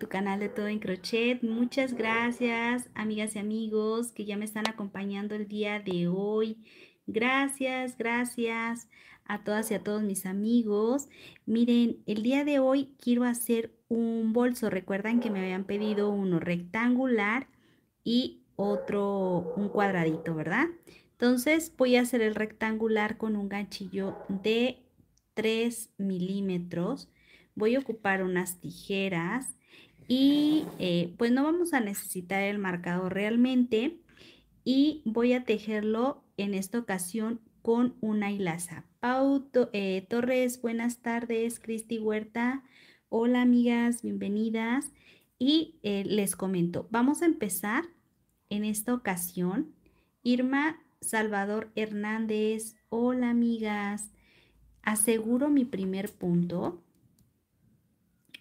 tu canal de Todo en Crochet. Muchas gracias, amigas y amigos que ya me están acompañando el día de hoy. Gracias, gracias a todas y a todos mis amigos. Miren, el día de hoy quiero hacer un bolso. Recuerdan que me habían pedido uno rectangular y otro, un cuadradito, ¿verdad? Entonces voy a hacer el rectangular con un ganchillo de 3 milímetros. Voy a ocupar unas tijeras y eh, pues no vamos a necesitar el marcador realmente y voy a tejerlo en esta ocasión con una hilaza. Pau eh, Torres, buenas tardes. Cristi Huerta, hola amigas, bienvenidas. Y eh, les comento, vamos a empezar en esta ocasión. Irma Salvador Hernández, hola amigas. Aseguro mi primer punto.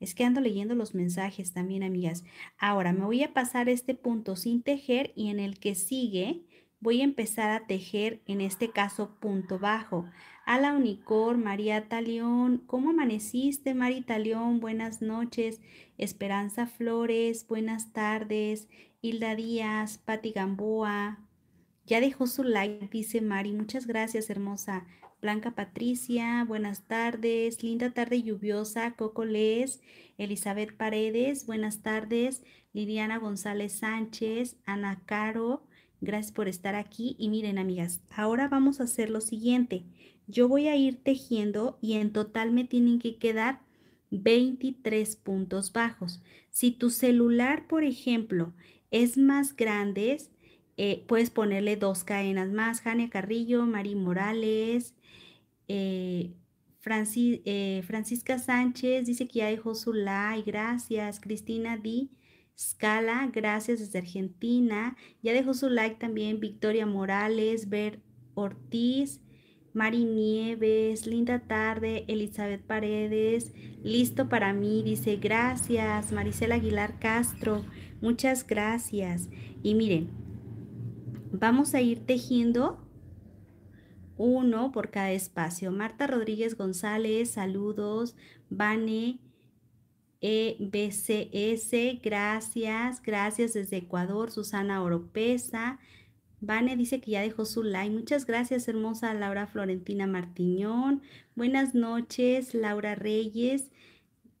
Es que ando leyendo los mensajes también, amigas. Ahora me voy a pasar este punto sin tejer y en el que sigue voy a empezar a tejer, en este caso, punto bajo. A la Unicor, María Talión, ¿cómo amaneciste, Mari Talión? Buenas noches. Esperanza Flores, buenas tardes. Hilda Díaz, Pati Gamboa. Ya dejó su like, dice Mari. Muchas gracias, hermosa. Blanca Patricia, buenas tardes. Linda tarde lluviosa, Coco Les, Elizabeth Paredes, buenas tardes. Liliana González Sánchez, Ana Caro, gracias por estar aquí. Y miren, amigas, ahora vamos a hacer lo siguiente. Yo voy a ir tejiendo y en total me tienen que quedar 23 puntos bajos. Si tu celular, por ejemplo, es más grande, eh, puedes ponerle dos cadenas más, Jania Carrillo, Mari Morales, eh, eh, Francisca Sánchez dice que ya dejó su like, gracias. Cristina Di Scala, gracias desde Argentina. Ya dejó su like también Victoria Morales, Bert Ortiz, Mari Nieves, linda tarde, Elizabeth Paredes, listo para mí, dice gracias. Maricela Aguilar Castro, muchas gracias. Y miren, Vamos a ir tejiendo uno por cada espacio. Marta Rodríguez González, saludos. Vane EBCS, gracias. Gracias desde Ecuador, Susana Oropesa. Vane dice que ya dejó su like. Muchas gracias, hermosa Laura Florentina Martiñón. Buenas noches, Laura Reyes,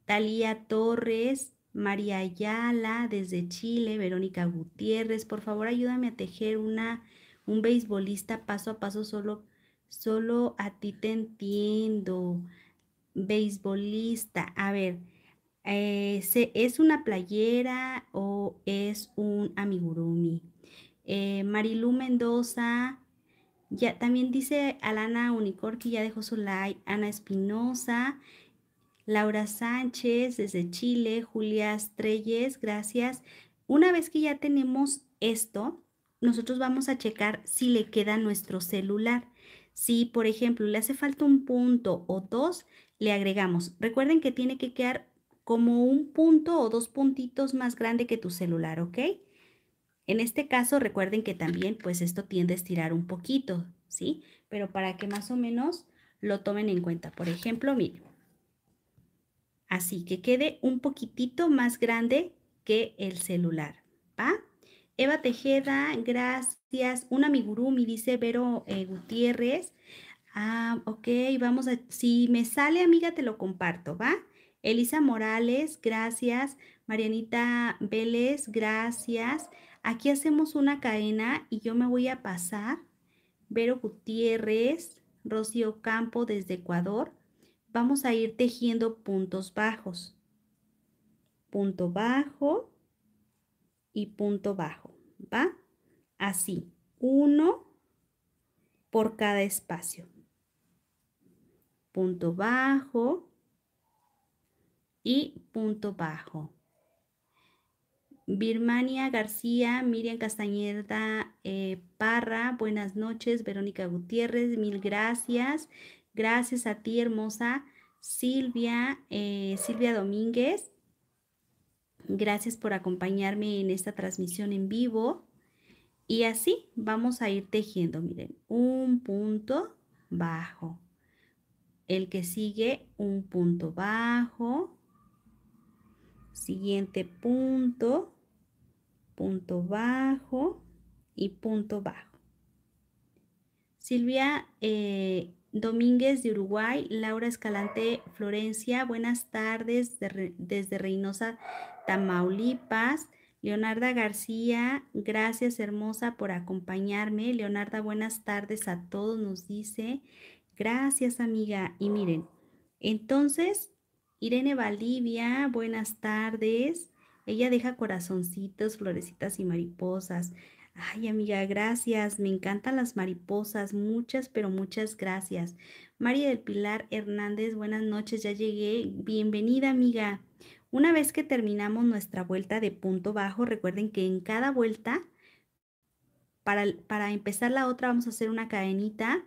Talía Torres, María Ayala desde Chile, Verónica Gutiérrez, por favor ayúdame a tejer una, un beisbolista paso a paso, solo, solo a ti te entiendo. Beisbolista, a ver, eh, ¿es una playera o es un amigurumi? Marilu eh, Marilú Mendoza, ya también dice Alana Unicor que ya dejó su like, Ana Espinosa, Laura Sánchez desde Chile, Julia Estrelles, gracias. Una vez que ya tenemos esto, nosotros vamos a checar si le queda nuestro celular. Si, por ejemplo, le hace falta un punto o dos, le agregamos. Recuerden que tiene que quedar como un punto o dos puntitos más grande que tu celular, ¿ok? En este caso, recuerden que también, pues esto tiende a estirar un poquito, ¿sí? Pero para que más o menos lo tomen en cuenta. Por ejemplo, miren, Así que quede un poquitito más grande que el celular, ¿va? Eva Tejeda, gracias. Un amigurumi, dice Vero eh, Gutiérrez. Ah, ok, vamos a, si me sale amiga, te lo comparto, ¿va? Elisa Morales, gracias. Marianita Vélez, gracias. Aquí hacemos una cadena y yo me voy a pasar. Vero Gutiérrez, Rocío Campo desde Ecuador vamos a ir tejiendo puntos bajos. Punto bajo y punto bajo, ¿va? Así, uno por cada espacio. Punto bajo y punto bajo. Birmania García, Miriam Castañeda eh, Parra, buenas noches, Verónica Gutiérrez, mil gracias. Gracias a ti, hermosa Silvia, eh, Silvia Domínguez. Gracias por acompañarme en esta transmisión en vivo. Y así vamos a ir tejiendo, miren, un punto bajo. El que sigue, un punto bajo. Siguiente punto, punto bajo y punto bajo. Silvia, eh, Domínguez de Uruguay, Laura Escalante Florencia, buenas tardes desde Reynosa, Tamaulipas. Leonarda García, gracias hermosa por acompañarme. Leonarda, buenas tardes a todos, nos dice. Gracias amiga. Y miren, entonces, Irene Valdivia, buenas tardes. Ella deja corazoncitos, florecitas y mariposas. Ay, amiga, gracias. Me encantan las mariposas. Muchas, pero muchas gracias. María del Pilar Hernández, buenas noches. Ya llegué. Bienvenida, amiga. Una vez que terminamos nuestra vuelta de punto bajo, recuerden que en cada vuelta, para, para empezar la otra, vamos a hacer una cadenita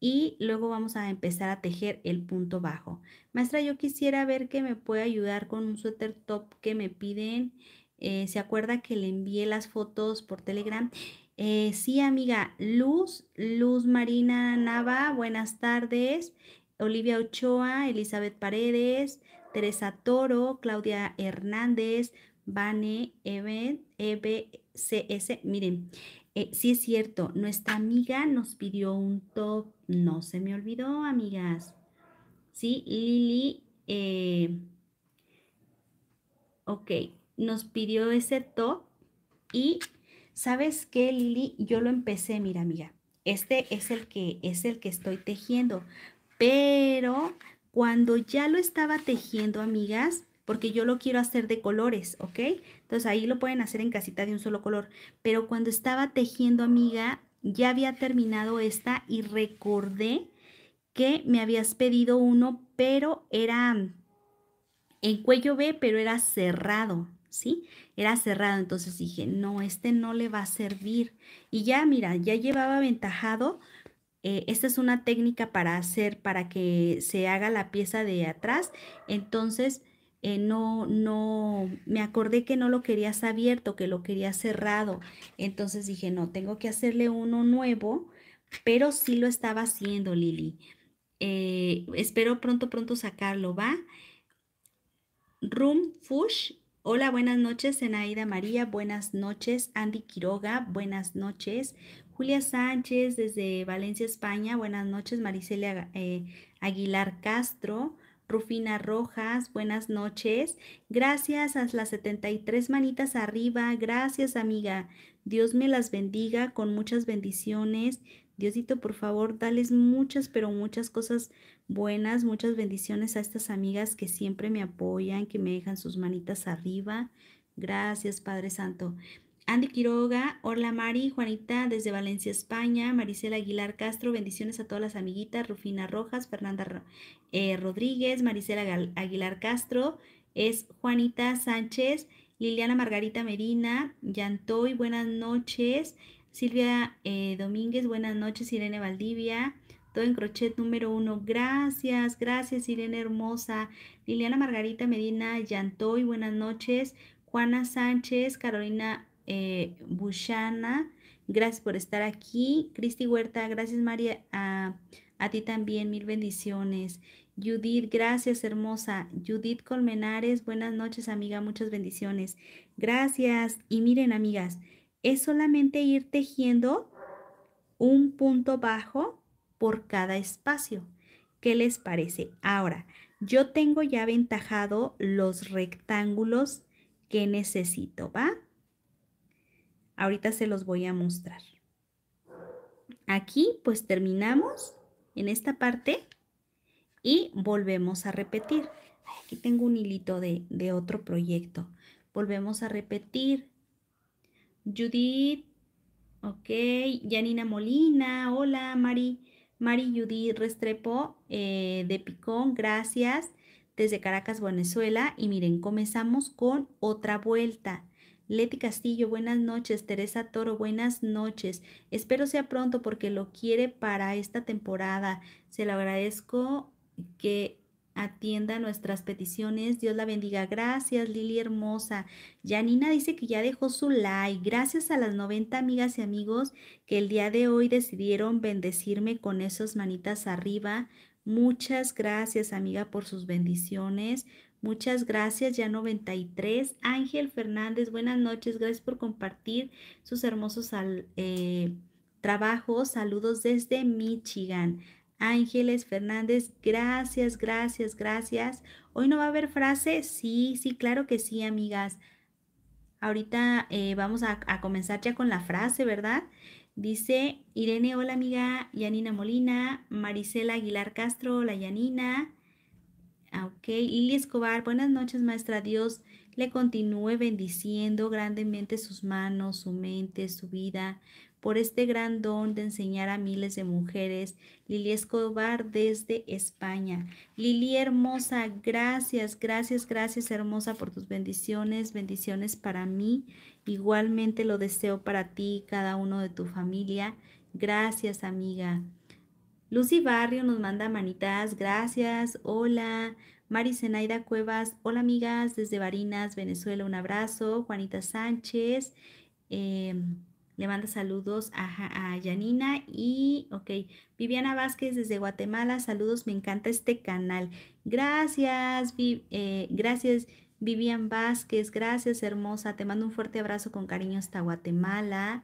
y luego vamos a empezar a tejer el punto bajo. Maestra, yo quisiera ver que me puede ayudar con un suéter top que me piden. Eh, ¿Se acuerda que le envié las fotos por Telegram? Eh, sí, amiga, Luz, Luz Marina Nava, buenas tardes. Olivia Ochoa, Elizabeth Paredes, Teresa Toro, Claudia Hernández, Vane EBCS. Miren, eh, sí es cierto, nuestra amiga nos pidió un top. No se me olvidó, amigas. Sí, Lili. Eh, ok, nos pidió ese top y ¿sabes qué, Lili? Yo lo empecé, mira, mira Este es el que es el que estoy tejiendo, pero cuando ya lo estaba tejiendo, amigas, porque yo lo quiero hacer de colores, ¿ok? Entonces ahí lo pueden hacer en casita de un solo color, pero cuando estaba tejiendo, amiga, ya había terminado esta y recordé que me habías pedido uno, pero era en cuello B, pero era cerrado. ¿sí? Era cerrado, entonces dije, no, este no le va a servir. Y ya, mira, ya llevaba aventajado. Eh, esta es una técnica para hacer, para que se haga la pieza de atrás. Entonces, eh, no, no, me acordé que no lo querías abierto, que lo querías cerrado. Entonces dije, no, tengo que hacerle uno nuevo, pero sí lo estaba haciendo, Lili. Eh, espero pronto, pronto sacarlo, ¿va? Room Fush Hola, buenas noches, Zenaida María, buenas noches, Andy Quiroga, buenas noches, Julia Sánchez desde Valencia, España, buenas noches, Maricelia eh, Aguilar Castro, Rufina Rojas, buenas noches, gracias a las 73 manitas arriba, gracias amiga, Dios me las bendiga con muchas bendiciones, Diosito, por favor, dales muchas, pero muchas cosas buenas, muchas bendiciones a estas amigas que siempre me apoyan, que me dejan sus manitas arriba. Gracias, Padre Santo. Andy Quiroga, Orla Mari, Juanita desde Valencia, España, Maricela Aguilar Castro, bendiciones a todas las amiguitas, Rufina Rojas, Fernanda eh, Rodríguez, Maricela Aguilar Castro, es Juanita Sánchez, Liliana Margarita Merina, Yantoy, buenas noches, Silvia eh, Domínguez, buenas noches, Irene Valdivia. Todo en crochet número uno. Gracias, gracias, Irene Hermosa. Liliana Margarita Medina Yantoy, buenas noches. Juana Sánchez, Carolina eh, Buchana, gracias por estar aquí. Cristi Huerta, gracias, María. A, ah, a ti también, mil bendiciones. Judith, gracias, hermosa. Judith Colmenares, buenas noches, amiga, muchas bendiciones. Gracias. Y miren, amigas, es solamente ir tejiendo un punto bajo por cada espacio. ¿Qué les parece? Ahora, yo tengo ya aventajado los rectángulos que necesito, ¿va? Ahorita se los voy a mostrar. Aquí pues terminamos en esta parte y volvemos a repetir. Aquí tengo un hilito de, de otro proyecto. Volvemos a repetir Judith, ok, Janina Molina, hola, Mari, Mari Judith Restrepo eh, de Picón, gracias, desde Caracas, Venezuela. Y miren, comenzamos con otra vuelta. Leti Castillo, buenas noches. Teresa Toro, buenas noches. Espero sea pronto porque lo quiere para esta temporada. Se lo agradezco que atienda nuestras peticiones. Dios la bendiga. Gracias, Lili hermosa. Janina dice que ya dejó su like. Gracias a las 90 amigas y amigos que el día de hoy decidieron bendecirme con esos manitas arriba. Muchas gracias, amiga, por sus bendiciones. Muchas gracias, ya 93. Ángel Fernández, buenas noches. Gracias por compartir sus hermosos eh, trabajos. Saludos desde Michigan. Ángeles Fernández, gracias, gracias, gracias. Hoy no va a haber frase. Sí, sí, claro que sí, amigas. Ahorita eh, vamos a, comenzar ya con la frase, ¿verdad? Dice Irene, hola amiga, Yanina Molina, Marisela Aguilar Castro, la Yanina. Ah, ok, Lili Escobar, buenas noches maestra, Dios le continúe bendiciendo grandemente sus manos, su mente, su vida por este gran don de enseñar a miles de mujeres. Lili Escobar desde España. Lili hermosa, gracias, gracias, gracias hermosa por tus bendiciones, bendiciones para mí. Igualmente lo deseo para ti, cada uno de tu familia. Gracias, amiga. Lucy Barrio nos manda manitas, gracias, hola. Mari Zenaida Cuevas, hola amigas, desde Barinas, Venezuela, un abrazo. Juanita Sánchez, em, le manda saludos a, Janina y, ok, Viviana Vázquez desde Guatemala, saludos, me encanta este canal. Gracias, eh, gracias Vivian Vázquez, gracias hermosa, te mando un fuerte abrazo con cariño hasta Guatemala.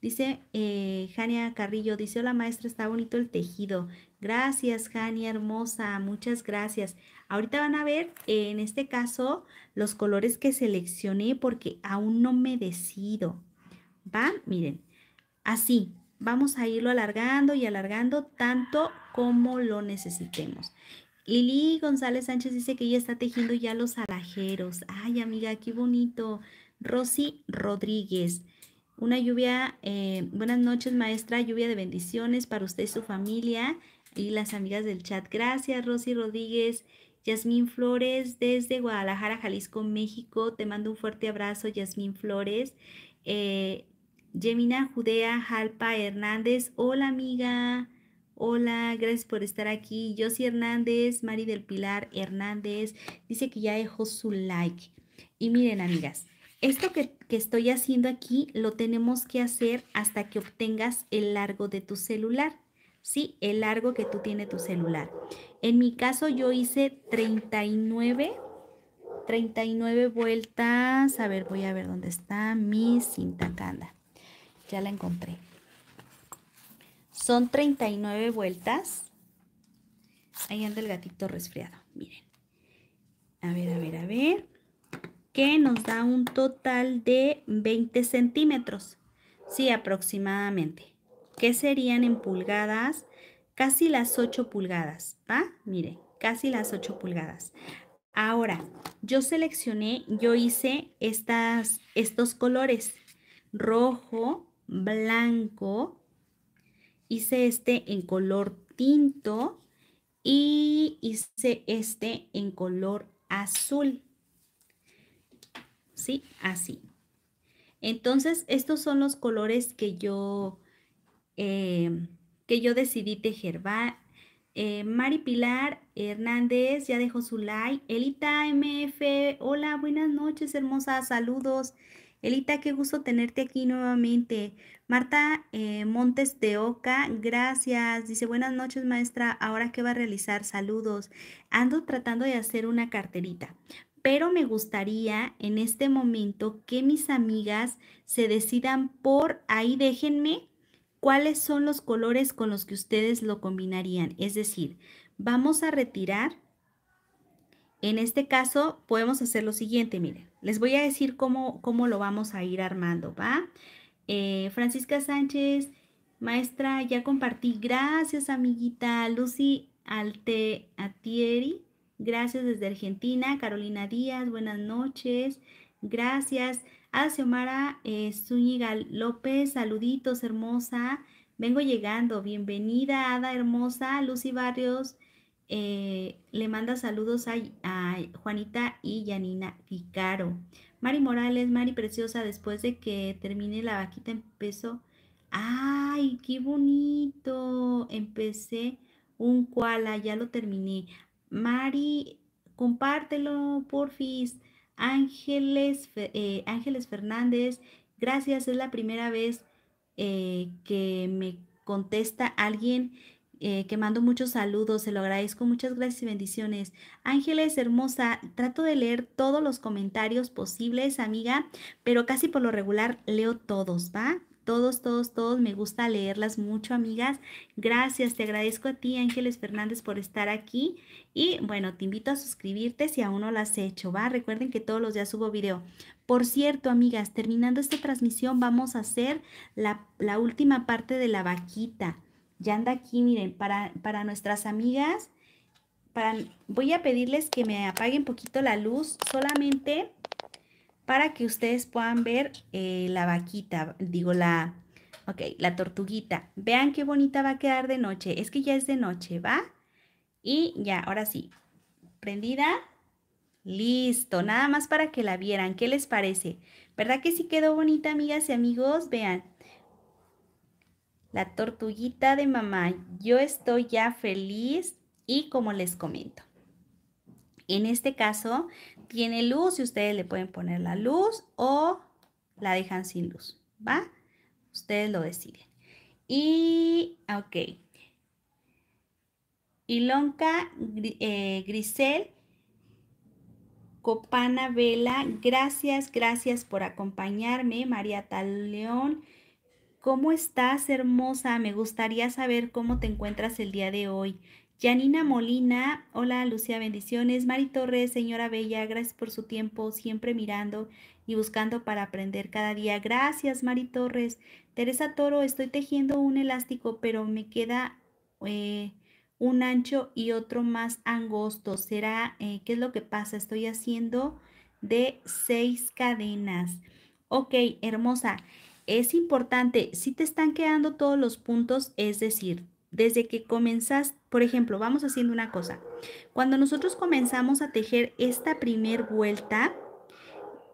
Dice eh, Jania Carrillo, dice, hola maestra, está bonito el tejido. Gracias, Jania hermosa, muchas gracias. Ahorita van a ver, eh, en este caso, los colores que seleccioné porque aún no me decido. ¿Va? Miren, así. Vamos a irlo alargando y alargando tanto como lo necesitemos. Lili González Sánchez dice que ella está tejiendo ya los alajeros. Ay, amiga, qué bonito. Rosy Rodríguez. Una lluvia, eh, buenas noches maestra, lluvia de bendiciones para usted y su familia y las amigas del chat. Gracias Rosy Rodríguez, Yasmín Flores desde Guadalajara, Jalisco, México. Te mando un fuerte abrazo, Yasmín Flores. Eh, Gemina Judea Jalpa Hernández, hola amiga, hola, gracias por estar aquí. soy Hernández, Mari del Pilar Hernández, dice que ya dejó su like. Y miren amigas, esto que, estoy haciendo aquí lo tenemos que hacer hasta que obtengas el largo de tu celular. Sí, el largo que tú tiene tu celular. En mi caso yo hice 39, 39 vueltas. A ver, voy a ver dónde está mi cinta canda ya la encontré. Son 39 vueltas. Ahí anda el gatito resfriado, miren. A ver, a ver, a ver. Que nos da un total de 20 centímetros. Sí, aproximadamente. Que serían en pulgadas casi las 8 pulgadas, Miren, casi las 8 pulgadas. Ahora, yo seleccioné, yo hice estas, estos colores, rojo, blanco. Hice este en color tinto y hice este en color azul. ¿Sí? Así. Entonces, estos son los colores que yo, em, que yo decidí tejer. Va, eh, Mari Pilar Hernández ya dejó su like. Elita MF, hola, buenas noches, hermosas, saludos. Elita, qué gusto tenerte aquí nuevamente. Marta eh, Montes de Oca, gracias. Dice, buenas noches maestra, ahora qué va a realizar, saludos. Ando tratando de hacer una carterita, pero me gustaría en este momento que mis amigas se decidan por ahí, déjenme cuáles son los colores con los que ustedes lo combinarían. Es decir, vamos a retirar en este caso podemos hacer lo siguiente, miren, les voy a decir cómo, cómo lo vamos a ir armando, ¿va? Eh, Francisca Sánchez, maestra, ya compartí, gracias amiguita, Lucy Alte gracias desde Argentina, Carolina Díaz, buenas noches, gracias. A Xiomara eh, Zúñiga López, saluditos hermosa, vengo llegando, bienvenida Ada hermosa, Lucy Barrios, eh, le manda saludos a, Juanita y Yanina Vicaro. Mari Morales, Mari Preciosa, después de que termine la vaquita empezó. ¡Ay, qué bonito! Empecé un koala, ya lo terminé. Mari, compártelo, porfis. Ángeles, eh, Ángeles Fernández, gracias, es la primera vez eh, que me contesta alguien eh, que mando muchos saludos, se lo agradezco, muchas gracias y bendiciones. Ángeles, hermosa, trato de leer todos los comentarios posibles, amiga, pero casi por lo regular leo todos, ¿va? todos, todos, todos. Me gusta leerlas mucho, amigas. Gracias, te agradezco a ti, Ángeles Fernández, por estar aquí. Y bueno, te invito a suscribirte si aún no lo has hecho, ¿va? Recuerden que todos los días subo video. Por cierto, amigas, terminando esta transmisión, vamos a hacer la, la última parte de la vaquita. Ya anda aquí, miren, para, nuestras amigas, para, voy a pedirles que me apaguen poquito la luz solamente para que ustedes puedan ver eh, la vaquita, digo la, ok, la tortuguita. Vean qué bonita va a quedar de noche. Es que ya es de noche, ¿va? Y ya, ahora sí, prendida, listo, nada más para que la vieran. ¿Qué les parece? ¿Verdad que sí quedó bonita, amigas y amigos? Vean, la tortuguita de mamá. Yo estoy ya feliz y como les comento. En este caso, tiene luz y ustedes le pueden poner la luz o la dejan sin luz, ¿va? Ustedes lo deciden. Y, ok. Ilonka eh, Grisel Copana Vela, gracias, gracias por acompañarme. María Tal León, ¿Cómo estás, hermosa? Me gustaría saber cómo te encuentras el día de hoy. Janina Molina, hola Lucía, bendiciones. Mari Torres, señora Bella, gracias por su tiempo, siempre mirando y buscando para aprender cada día. Gracias, Mari Torres. Teresa Toro, estoy tejiendo un elástico, pero me queda eh, un ancho y otro más angosto. ¿Será eh, qué es lo que pasa? Estoy haciendo de seis cadenas. Ok, hermosa. Es importante, si te están quedando todos los puntos, es decir, desde que comenzas, por ejemplo, vamos haciendo una cosa. Cuando nosotros comenzamos a tejer esta primer vuelta,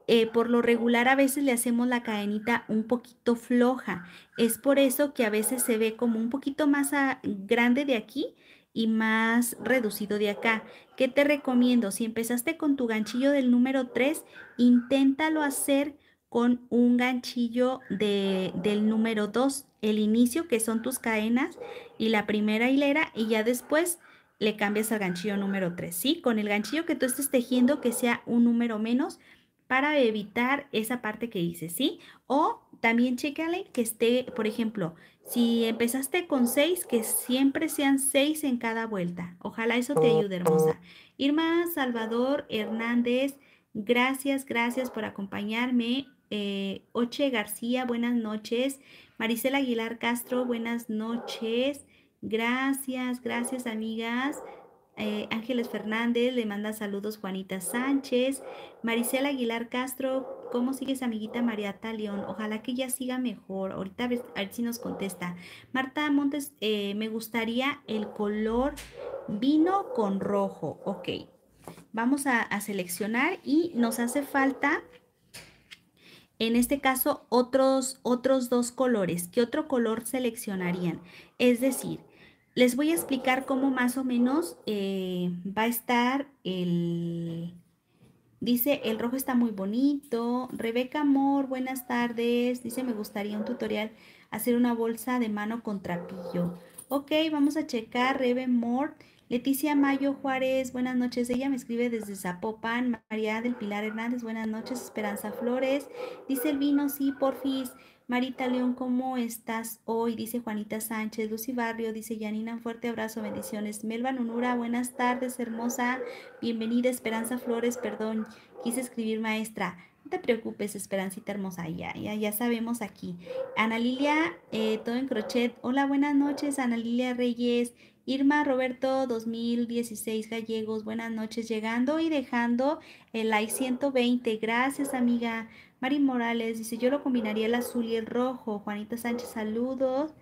eh, por lo regular a veces le hacemos la cadenita un poquito floja. Es por eso que a veces se ve como un poquito más grande de aquí y más reducido de acá. ¿Qué te recomiendo? Si empezaste con tu ganchillo del número 3, inténtalo hacer con un ganchillo de, del número 2, el inicio que son tus cadenas y la primera hilera y ya después le cambias al ganchillo número 3, ¿sí? Con el ganchillo que tú estés tejiendo que sea un número menos para evitar esa parte que hice, ¿sí? O también chécale que esté, por ejemplo, si empezaste con 6, que siempre sean 6 en cada vuelta. Ojalá eso te ayude, hermosa. Irma Salvador Hernández, gracias, gracias por acompañarme. Eh, Oche García, buenas noches. Maricela Aguilar Castro, buenas noches. Gracias, gracias amigas. Eh, Ángeles Fernández, le manda saludos Juanita Sánchez. Maricela Aguilar Castro, ¿cómo sigues amiguita Mariata León? Ojalá que ya siga mejor. Ahorita a ver, si nos contesta. Marta Montes, eh, me gustaría el color vino con rojo. Ok, vamos a seleccionar y nos hace falta en este caso, otros, otros dos colores. ¿Qué otro color seleccionarían? Es decir, les voy a explicar cómo más o menos eh, va a estar el... Dice, el rojo está muy bonito. Rebeca Amor, buenas tardes. Dice, me gustaría un tutorial hacer una bolsa de mano con trapillo. Ok, vamos a checar, Rebe Moore. Leticia Mayo Juárez, buenas noches. Ella me escribe desde Zapopan. María del Pilar Hernández, buenas noches. Esperanza Flores, dice el vino, sí, porfis. Marita León, ¿cómo estás hoy? Dice Juanita Sánchez, Lucy Barrio, dice Yanina, un fuerte abrazo, bendiciones. Melba Nunura, buenas tardes, hermosa. Bienvenida, Esperanza Flores, perdón, quise escribir maestra. No te preocupes, Esperancita hermosa, ya, ya, ya sabemos aquí. Ana Lilia, eh, todo en crochet. Hola, buenas noches, Ana Lilia Reyes. Irma Roberto 2016 Gallegos, buenas noches, llegando y dejando el like 120. Gracias, amiga. Mari Morales dice, yo lo combinaría el azul y el rojo. Juanita Sánchez, saludos.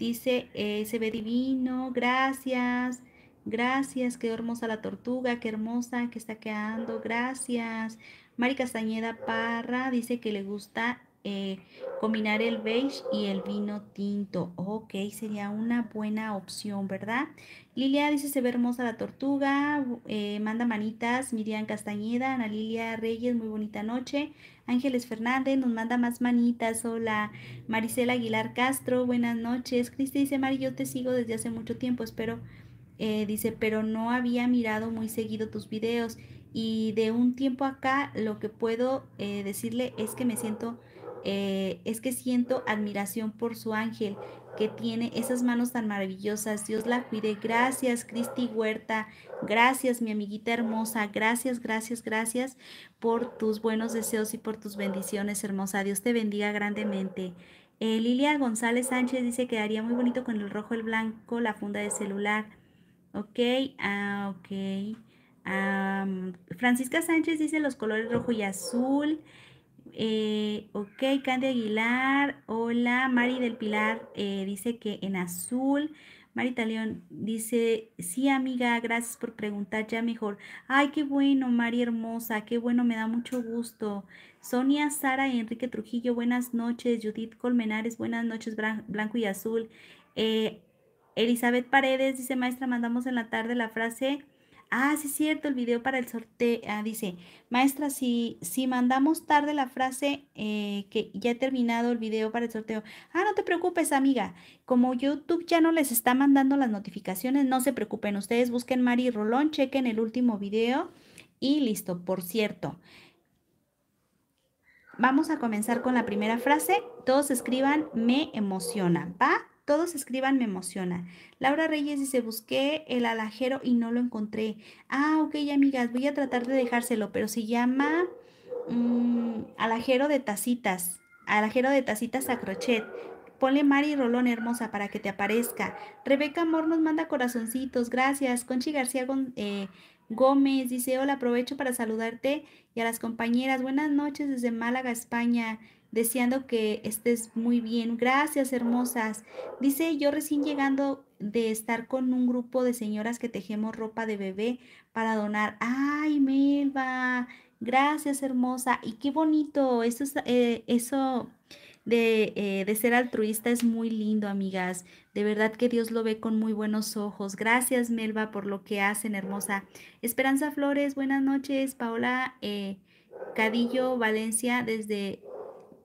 Dice, eh, se ve divino, gracias. Gracias, qué hermosa la tortuga, qué hermosa que está quedando, gracias. Mari Castañeda Parra dice que le gusta eh, combinar el beige y el vino tinto. Ok, sería una buena opción, ¿verdad? Lilia dice, se ve hermosa la tortuga. Eh, manda manitas. Miriam Castañeda, Ana Lilia Reyes, muy bonita noche. Ángeles Fernández nos manda más manitas. Hola. Marisela Aguilar Castro, buenas noches. Cristi dice, Mari, yo te sigo desde hace mucho tiempo, espero. Eh, dice, pero no había mirado muy seguido tus videos y de un tiempo acá lo que puedo decirle es que me siento eh, es que siento admiración por su ángel que tiene esas manos tan maravillosas. Dios la cuide. Gracias, Cristi Huerta. Gracias, mi amiguita hermosa. Gracias, gracias, gracias por tus buenos deseos y por tus bendiciones, hermosa. Dios te bendiga grandemente. Eh, Lilia González Sánchez dice que quedaría muy bonito con el rojo, el blanco, la funda de celular. Ok, ah, ok. Ah, mm, Francisca Sánchez dice los colores rojo y azul. Eh, ok, Candy Aguilar, hola. Mari del Pilar eh, dice que en azul. Marita León dice, sí amiga, gracias por preguntar ya mejor. Ay, qué bueno, Mari hermosa, qué bueno, me da mucho gusto. Sonia, Sara y Enrique Trujillo, buenas noches. Judith Colmenares, buenas noches, blanco y azul. Eh, Elizabeth Paredes dice, maestra, mandamos en la tarde la frase, Ah, sí, es cierto, el video para el sorteo. Ah, dice, maestra, si, si mandamos tarde la frase eh, que ya he terminado el video para el sorteo. Ah, no te preocupes, amiga. Como YouTube ya no les está mandando las notificaciones, no se preocupen. Ustedes busquen Mari Rolón, chequen el último video y listo. Por cierto, vamos a comenzar con la primera frase. Todos escriban, me emociona, ¿va? Todos escriban, me emociona. Laura Reyes dice, busqué el alajero y no lo encontré. Ah, ok, amigas, voy a tratar de dejárselo, pero se llama mm, alajero de tacitas, alajero de tacitas a crochet. Ponle Mari Rolón hermosa para que te aparezca. Rebeca Amor nos manda corazoncitos, gracias. Conchi García eh, Gómez dice, hola, aprovecho para saludarte y a las compañeras. Buenas noches desde Málaga, España deseando que estés muy bien. Gracias, hermosas. Dice, yo recién llegando de estar con un grupo de señoras que tejemos ropa de bebé para donar. Ay, Melba, gracias, hermosa. Y qué bonito, eso, eh, eso eh, de, ser altruista es muy lindo, amigas. De verdad que Dios lo ve con muy buenos ojos. Gracias, Melba, por lo que hacen, hermosa. Esperanza Flores, buenas noches. Paola eh, Cadillo, Valencia, desde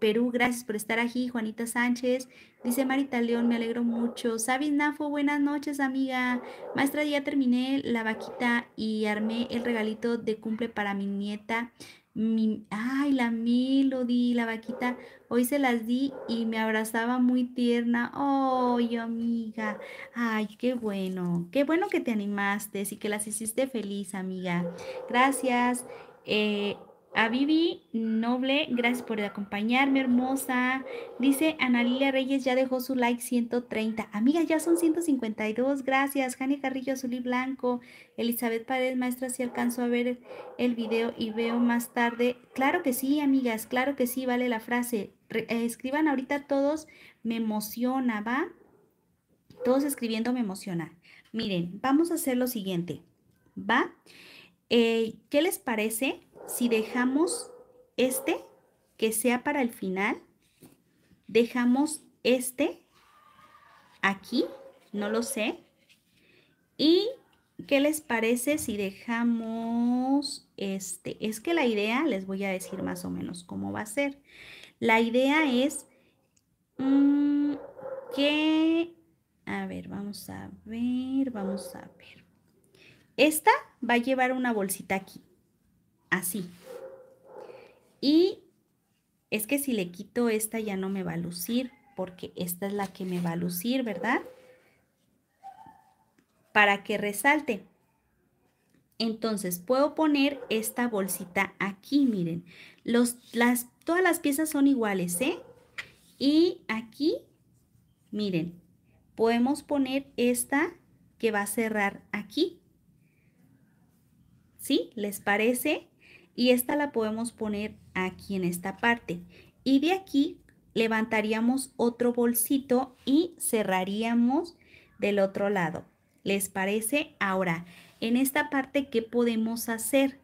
Perú, gracias por estar aquí. Juanita Sánchez, dice Marita León, me alegro mucho. Sabinafo, buenas noches, amiga. Maestra, ya terminé la vaquita y armé el regalito de cumple para mi nieta. Mi, ay, la Melody, la vaquita, hoy se las di y me abrazaba muy tierna. ¡Ay, amiga! ¡Ay, qué bueno! Qué bueno que te animaste y que las hiciste feliz, amiga. Gracias. Eh, a Vivi Noble, gracias por acompañarme, hermosa. Dice Ana Reyes, ya dejó su like 130. Amigas, ya son 152, gracias. Jani Carrillo, Azul y Blanco, Elizabeth Paredes, maestra, si alcanzó a ver el video y veo más tarde. Claro que sí, amigas, claro que sí, vale la frase. Eh, escriban ahorita todos, me emociona, ¿va? Todos escribiendo me emociona. Miren, vamos a hacer lo siguiente, ¿va? Eh, ¿Qué les parece? si dejamos este, que sea para el final, dejamos este aquí, no lo sé. ¿Y qué les parece si dejamos este? Es que la idea, les voy a decir más o menos cómo va a ser. La idea es mm, que, a ver, vamos a ver, vamos a ver. Esta va a llevar una bolsita aquí así. Y es que si le quito esta ya no me va a lucir, porque esta es la que me va a lucir, ¿verdad? Para que resalte. Entonces puedo poner esta bolsita aquí, miren. Los, las, todas las piezas son iguales, ¿eh? Y aquí, miren, podemos poner esta que va a cerrar aquí. ¿Sí? ¿Les parece? y esta la podemos poner aquí en esta parte. Y de aquí levantaríamos otro bolsito y cerraríamos del otro lado. ¿Les parece? Ahora, en esta parte, ¿qué podemos hacer?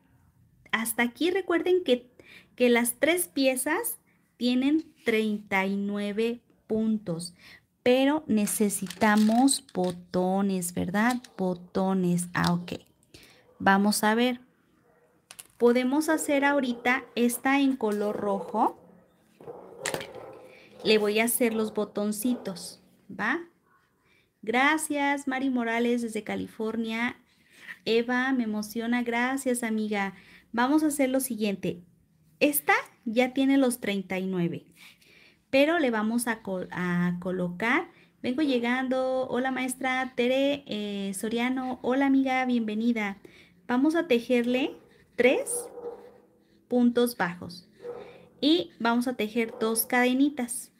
Hasta aquí recuerden que, que las tres piezas tienen 39 puntos, pero necesitamos botones, ¿verdad? Botones. Ah, ok. Vamos a ver podemos hacer ahorita esta en color rojo. Le voy a hacer los botoncitos, ¿va? Gracias, Mari Morales desde California. Eva, me emociona. Gracias, amiga. Vamos a hacer lo siguiente. Esta ya tiene los 39, pero le vamos a, colocar. Vengo llegando. Hola, maestra Tere eh, Soriano. Hola, amiga. Bienvenida. Vamos a tejerle tres puntos bajos y vamos a tejer dos cadenitas.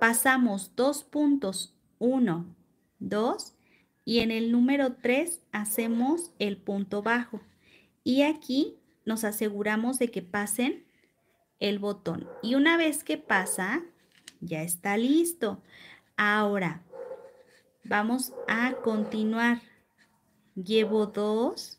Pasamos dos puntos, 1, 2 y en el número 3 hacemos el punto bajo y aquí nos aseguramos de que pasen el botón y una vez que pasa ya está listo. Ahora vamos a continuar. Llevo dos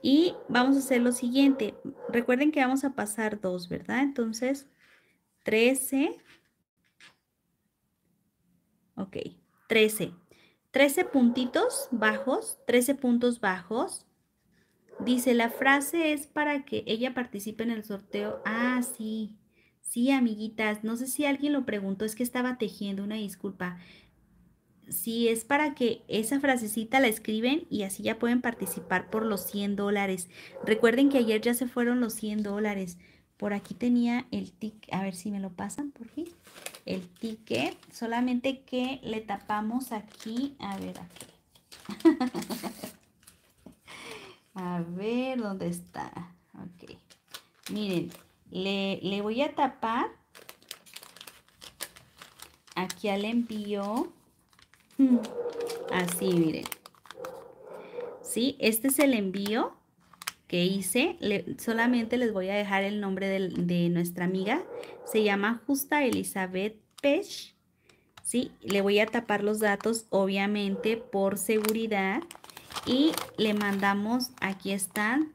Y vamos a hacer lo siguiente. Recuerden que vamos a pasar dos, ¿verdad? Entonces, 13. Ok, 13. 13 puntitos bajos, 13 puntos bajos. Dice, la frase es para que ella participe en el sorteo. Ah, sí. Sí, amiguitas, no sé si alguien lo preguntó, es que estaba tejiendo, una disculpa si es para que esa frasecita la escriben y así ya pueden participar por los 100 dólares. Recuerden que ayer ya se fueron los 100 dólares. Por aquí tenía el ticket, a ver si me lo pasan por fin. El ticket, solamente que le tapamos aquí, a ver aquí. a ver dónde está. Ok. Miren, le, le voy a tapar aquí al envío Mm. Así, miren. ¿Sí? Este es el envío que hice. solamente les voy a dejar el nombre de, nuestra amiga. Se llama Justa Elizabeth Pech. ¿Sí? Le voy a tapar los datos, obviamente, por seguridad. Y le mandamos, aquí están,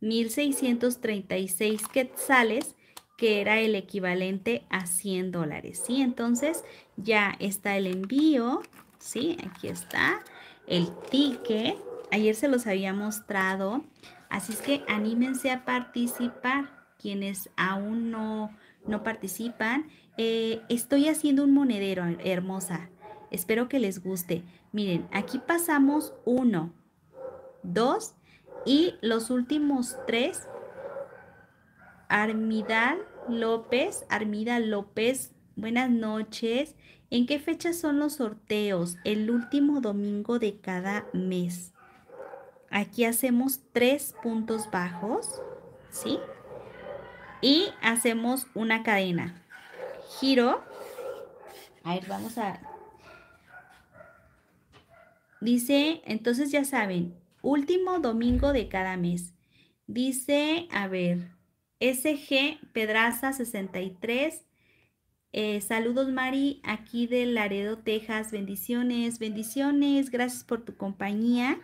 1636 quetzales que era el equivalente a 100 dólares, ¿sí? Entonces ya está el envío, ¿sí? Aquí está el ticket. Ayer se los había mostrado, así es que anímense a participar quienes aún no, no participan. Eh, estoy haciendo un monedero hermosa. Espero que les guste. Miren, aquí pasamos uno, dos y los últimos tres Armidal López. Armida López, buenas noches. ¿En qué fecha son los sorteos? El último domingo de cada mes. Aquí hacemos tres puntos bajos, ¿sí? Y hacemos una cadena. Giro. A ver, vamos a... Dice, entonces ya saben, último domingo de cada mes. Dice, a ver, SG Pedraza 63. Eh, saludos Mari, aquí de Laredo, Texas. Bendiciones, bendiciones. Gracias por tu compañía.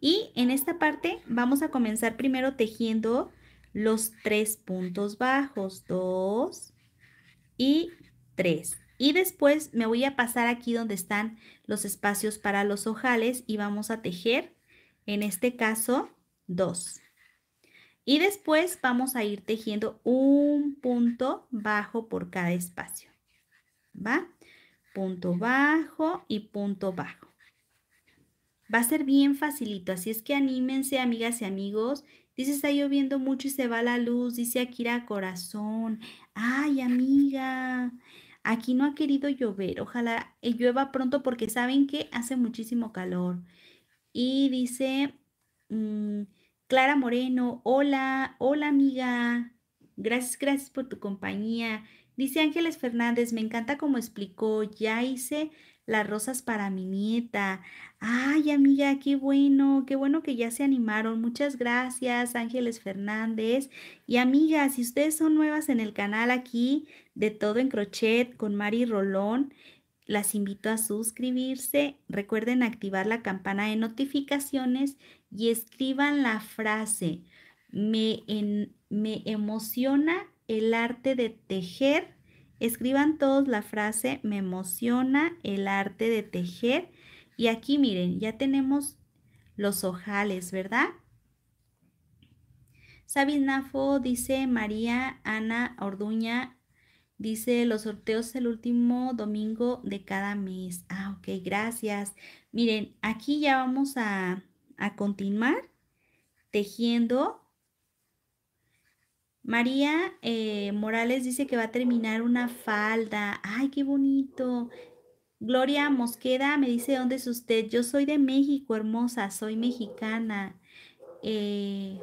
Y en esta parte vamos a comenzar primero tejiendo los tres puntos bajos. Dos y tres. Y después me voy a pasar aquí donde están los espacios para los ojales y vamos a tejer, en este caso, dos. Y después vamos a ir tejiendo un punto bajo por cada espacio. ¿Va? Punto bajo y punto bajo. Va a ser bien facilito, así es que anímense, amigas y amigos. Dice, está lloviendo mucho y se va la luz, dice Akira Corazón. Ay, amiga, aquí no ha querido llover. Ojalá eh, llueva pronto porque saben que hace muchísimo calor. Y dice, mm, Clara Moreno, hola, hola amiga. Gracias, gracias por tu compañía. Dice Ángeles Fernández, me encanta como explicó, ya hice las rosas para mi nieta. Ay, amiga, qué bueno, qué bueno que ya se animaron. Muchas gracias, Ángeles Fernández. Y amigas, si ustedes son nuevas en el canal aquí de Todo en Crochet con Mari Rolón, las invito a suscribirse. Recuerden activar la campana de notificaciones y escriban la frase, me, me emociona el arte de tejer. Escriban todos la frase, me emociona el arte de tejer. Y aquí miren, ya tenemos los ojales, ¿verdad? Sabinafo dice María Ana Orduña, dice los sorteos el último domingo de cada mes. Ah, ok, gracias. Miren, aquí ya vamos a, a continuar tejiendo. María eh, Morales dice que va a terminar una falda. ¡Ay, qué bonito! Gloria Mosqueda me dice, ¿dónde es usted? Yo soy de México, hermosa, soy mexicana. Eh,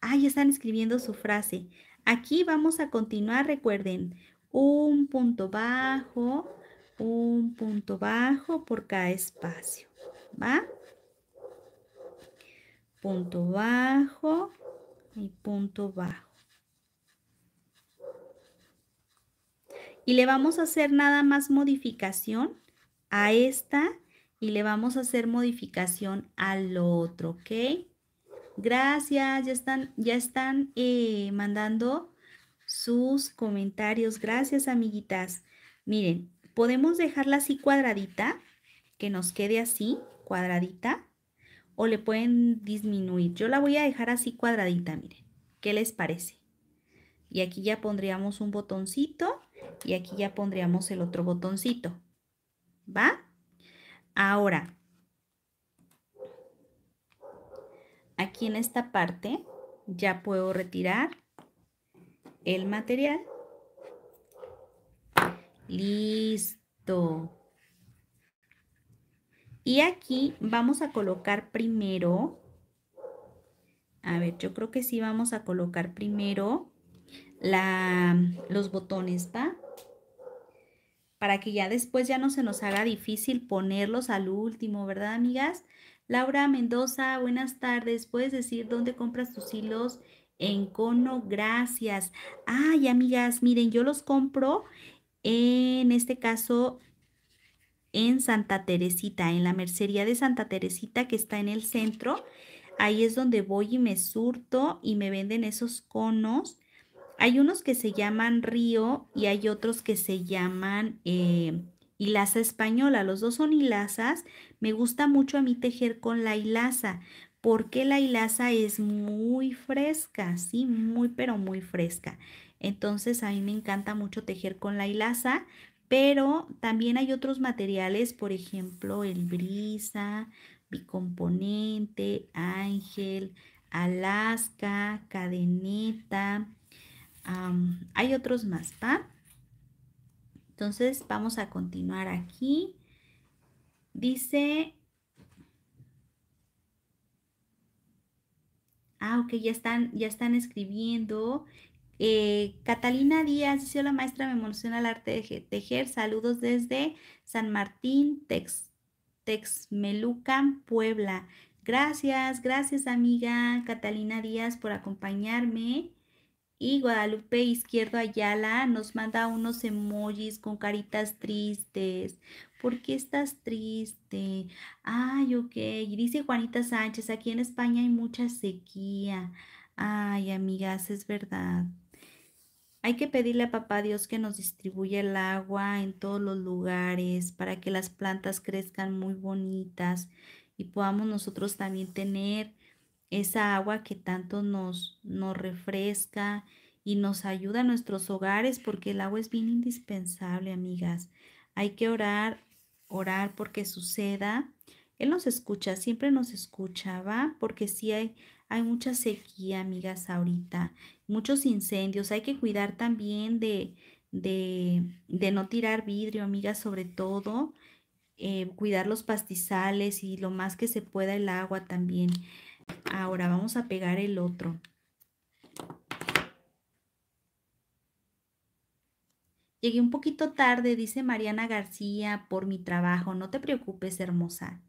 ay, están escribiendo su frase. Aquí vamos a continuar, recuerden, un punto bajo, un punto bajo por cada espacio, ¿va? punto bajo y punto bajo. Y le vamos a hacer nada más modificación a esta y le vamos a hacer modificación al otro, ¿ok? Gracias, ya están, ya están eh, mandando sus comentarios. Gracias, amiguitas. Miren, podemos dejarla así cuadradita, que nos quede así, cuadradita o le pueden disminuir. Yo la voy a dejar así cuadradita, miren. ¿Qué les parece? Y aquí ya pondríamos un botoncito y aquí ya pondríamos el otro botoncito. ¿Va? Ahora, aquí en esta parte ya puedo retirar el material. Listo. Y aquí vamos a colocar primero, a ver, yo creo que sí vamos a colocar primero la, los botones, ¿va? Para que ya después ya no se nos haga difícil ponerlos al último, ¿verdad, amigas? Laura Mendoza, buenas tardes. ¿Puedes decir dónde compras tus hilos en cono? Gracias. Ay, amigas, miren, yo los compro en este caso en Santa Teresita, en la mercería de Santa Teresita que está en el centro. Ahí es donde voy y me surto y me venden esos conos. Hay unos que se llaman río y hay otros que se llaman eh, hilaza española. Los dos son hilazas. Me gusta mucho a mí tejer con la hilaza porque la hilaza es muy fresca, sí, muy pero muy fresca. Entonces a mí me encanta mucho tejer con la hilaza pero también hay otros materiales, por ejemplo, el brisa, bicomponente, ángel, Alaska, cadeneta. hay otros más, ¿pa? Entonces vamos a continuar aquí. Dice... Ah, ok, ya están, ya están escribiendo eh, Catalina Díaz hola maestra, me emociona el arte de tejer. Saludos desde San Martín, Tex, Texmelucan, Puebla. Gracias, gracias amiga Catalina Díaz por acompañarme. Y Guadalupe Izquierdo Ayala nos manda unos emojis con caritas tristes. ¿Por qué estás triste? Ay, ok. dice Juanita Sánchez, aquí en España hay mucha sequía. Ay, amigas, es verdad. Hay que pedirle a Papá Dios que nos distribuya el agua en todos los lugares para que las plantas crezcan muy bonitas y podamos nosotros también tener esa agua que tanto nos, nos refresca y nos ayuda a nuestros hogares porque el agua es bien indispensable, amigas. Hay que orar, orar porque suceda. Él nos escucha, siempre nos escucha, ¿va? Porque si hay, hay mucha sequía, amigas, ahorita, muchos incendios. Hay que cuidar también de, de, de no tirar vidrio, amigas, sobre todo. Eh, cuidar los pastizales y lo más que se pueda el agua también. Ahora vamos a pegar el otro. Llegué un poquito tarde, dice Mariana García, por mi trabajo. No te preocupes, hermosa.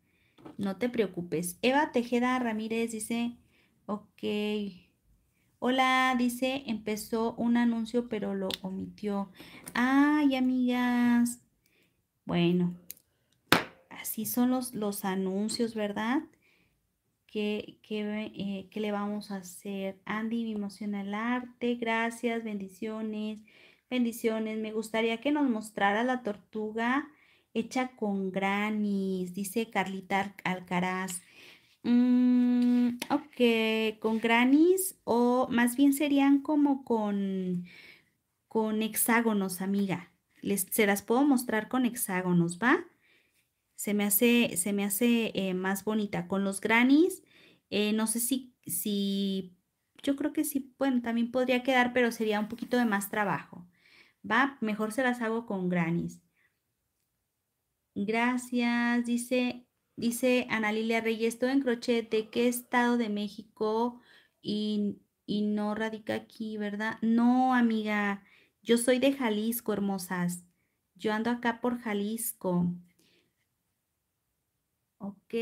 No te preocupes. Eva Tejeda Ramírez dice, Ok. Hola, dice, empezó un anuncio pero lo omitió. Ay, amigas. Bueno, así son los, los anuncios, ¿verdad? ¿Qué, qué, eh, ¿Qué le vamos a hacer? Andy, mi emoción al arte. Gracias, bendiciones. Bendiciones. Me gustaría que nos mostrara la tortuga hecha con granis, dice Carlita Alcaraz. Mm, ok, con granis o más bien serían como con, con hexágonos, amiga. Les, se las puedo mostrar con hexágonos, ¿va? Se me hace, se me hace eh, más bonita. Con los granis, eh, no sé si, si, yo creo que sí, bueno, también podría quedar, pero sería un poquito de más trabajo. ¿Va? Mejor se las hago con granis. Gracias, dice Dice Ana Lilia Reyes, todo en crochet, ¿de qué estado de México? Y, y no radica aquí, ¿verdad? No, amiga, yo soy de Jalisco, hermosas. Yo ando acá por Jalisco. Ok,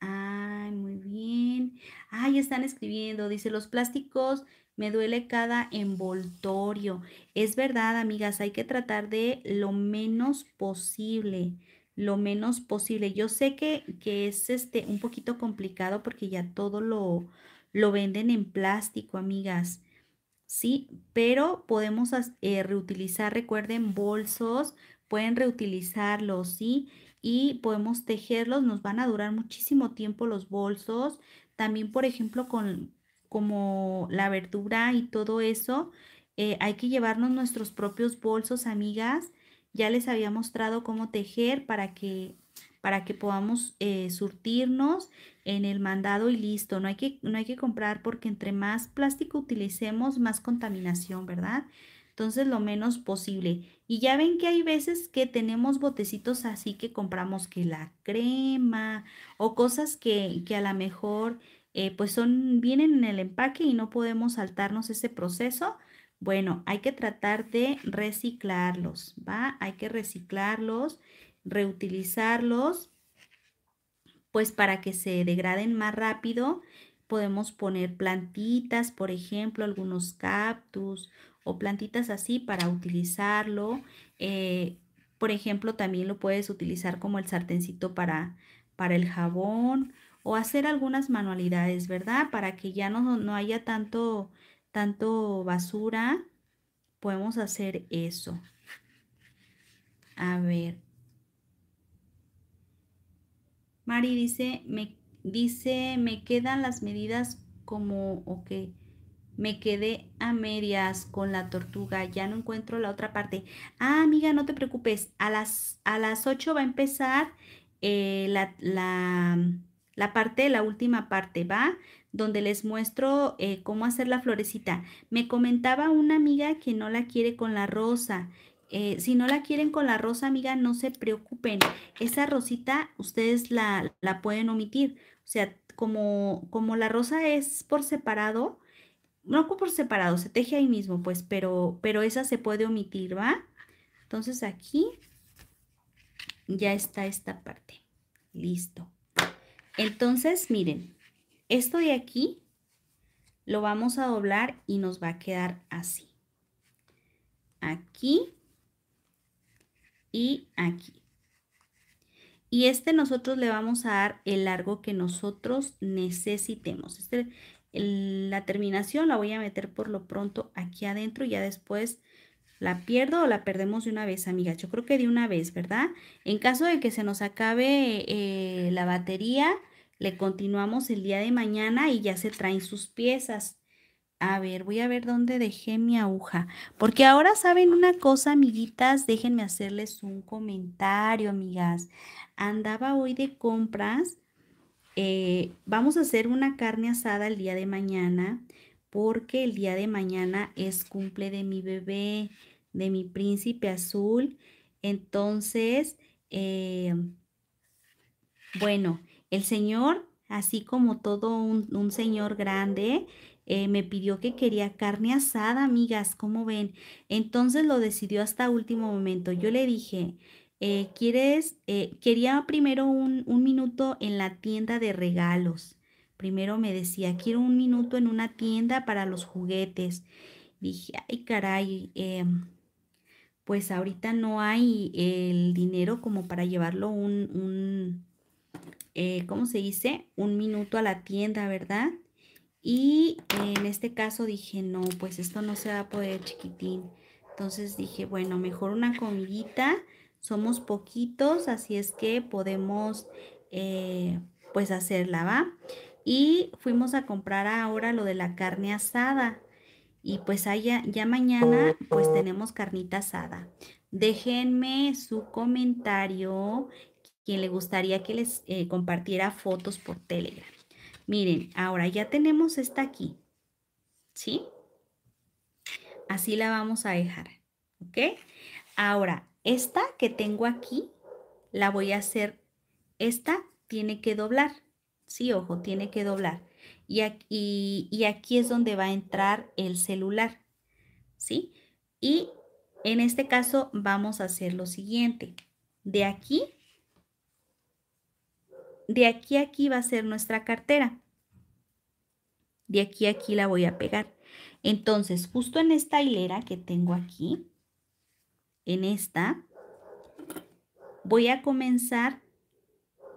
ay, muy bien. Ay, están escribiendo, dice, los plásticos me duele cada envoltorio. Es verdad, amigas, hay que tratar de lo menos posible lo menos posible. Yo sé que, es este, un poquito complicado porque ya todo lo, lo venden en plástico, amigas. Sí, pero podemos eh, reutilizar, recuerden, bolsos, pueden reutilizarlos, ¿sí? Y podemos tejerlos, nos van a durar muchísimo tiempo los bolsos. También, por ejemplo, con como la verdura y todo eso, eh, hay que llevarnos nuestros propios bolsos, amigas, ya les había mostrado cómo tejer para que, para que podamos eh, surtirnos en el mandado y listo. No hay, que, no hay que comprar porque entre más plástico utilicemos, más contaminación, ¿verdad? Entonces lo menos posible. Y ya ven que hay veces que tenemos botecitos así que compramos que la crema o cosas que, a lo mejor eh, pues son, vienen en el empaque y no podemos saltarnos ese proceso. Bueno, hay que tratar de reciclarlos, ¿va? Hay que reciclarlos, reutilizarlos, pues para que se degraden más rápido. Podemos poner plantitas, por ejemplo, algunos cactus o plantitas así para utilizarlo. Eh, por ejemplo, también lo puedes utilizar como el sartencito para, para el jabón o hacer algunas manualidades, ¿verdad? Para que ya no haya tanto tanto basura, podemos hacer eso. A ver. Mari dice, me, dice, me quedan las medidas como, ok, me quedé a medias con la tortuga, ya no encuentro la otra parte. Ah, amiga, no te preocupes, a las, a las 8 va a empezar eh, la, la, la parte, la última parte, ¿va? donde les muestro eh, cómo hacer la florecita. Me comentaba una amiga que no la quiere con la rosa. Eh, si no la quieren con la rosa, amiga, no se preocupen. Esa rosita ustedes la, pueden omitir. O sea, como, como la rosa es por separado, no por separado, se teje ahí mismo, pues, pero, pero esa se puede omitir, ¿va? Entonces aquí ya está esta parte. Listo. Entonces, miren, esto de aquí lo vamos a doblar y nos va a quedar así. Aquí y aquí. Y este nosotros le vamos a dar el largo que nosotros necesitemos. Este, la terminación la voy a meter por lo pronto aquí adentro y ya después la pierdo o la perdemos de una vez, amiga. Yo creo que de una vez, ¿verdad? En caso de que se nos acabe eh, la batería, le continuamos el día de mañana y ya se traen sus piezas. A ver, voy a ver dónde dejé mi aguja. Porque ahora saben una cosa, amiguitas, déjenme hacerles un comentario, amigas. Andaba hoy de compras. Eh, vamos a hacer una carne asada el día de mañana porque el día de mañana es cumple de mi bebé, de mi príncipe azul. Entonces, eh, bueno, el Señor, así como todo un, Señor grande, eh, me pidió que quería carne asada, amigas, como ven? Entonces lo decidió hasta último momento. Yo le dije, eh, ¿quieres? Eh, quería primero un, minuto en la tienda de regalos. Primero me decía, quiero un minuto en una tienda para los juguetes. Dije, ay caray, em, pues ahorita no hay el dinero como para llevarlo un eh, ¿cómo se dice? Un minuto a la tienda, ¿verdad? Y en este caso dije, no, pues esto no se va a poder, chiquitín. Entonces dije, bueno, mejor una comidita. Somos poquitos, así es que podemos, eh, pues, hacerla, ¿va? Y fuimos a comprar ahora lo de la carne asada. Y pues allá, ya mañana, pues tenemos carnita asada. Déjenme su comentario quien le gustaría que les eh, compartiera fotos por Telegram. Miren, ahora ya tenemos esta aquí, ¿sí? Así la vamos a dejar, ¿ok? Ahora, esta que tengo aquí, la voy a hacer, esta tiene que doblar, ¿sí? Ojo, tiene que doblar. y aquí es donde va a entrar el celular, ¿sí? Y en este caso vamos a hacer lo siguiente. De aquí de aquí a aquí va a ser nuestra cartera. De aquí a aquí la voy a pegar. Entonces, justo en esta hilera que tengo aquí, en esta, voy a comenzar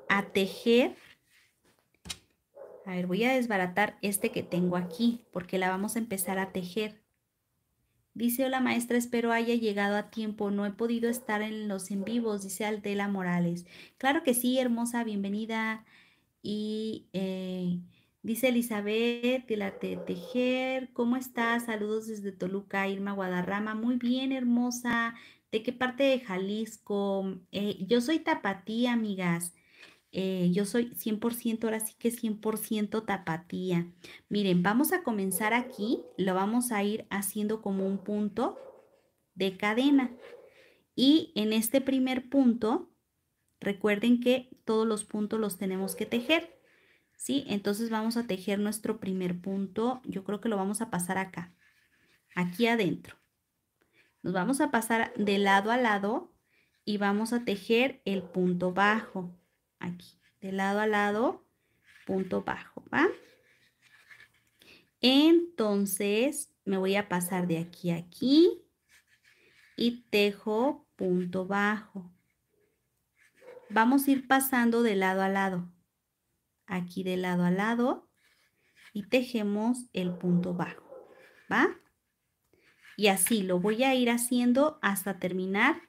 a tejer. A ver, voy a desbaratar este que tengo aquí, porque la vamos a empezar a tejer. Dice, hola maestra, espero haya llegado a tiempo. No he podido estar en los en vivos, dice Altela Morales. Claro que sí, hermosa, bienvenida. Y eh, dice Elizabeth de la Tejer, ¿cómo estás? Saludos desde Toluca, Irma Guadarrama. Muy bien, hermosa. ¿De qué parte de Jalisco? Eh, yo soy tapatía, amigas. Eh, yo soy 100%, ahora sí que 100% tapatía. Miren, vamos a comenzar aquí, lo vamos a ir haciendo como un punto de cadena. Y en este primer punto, recuerden que todos los puntos los tenemos que tejer, ¿sí? Entonces vamos a tejer nuestro primer punto, yo creo que lo vamos a pasar acá, aquí adentro. Nos vamos a pasar de lado a lado y vamos a tejer el punto bajo aquí, de lado a lado, punto bajo, ¿va? Entonces, me voy a pasar de aquí a aquí y tejo punto bajo. Vamos a ir pasando de lado a lado, aquí de lado a lado y tejemos el punto bajo, ¿va? Y así lo voy a ir haciendo hasta terminar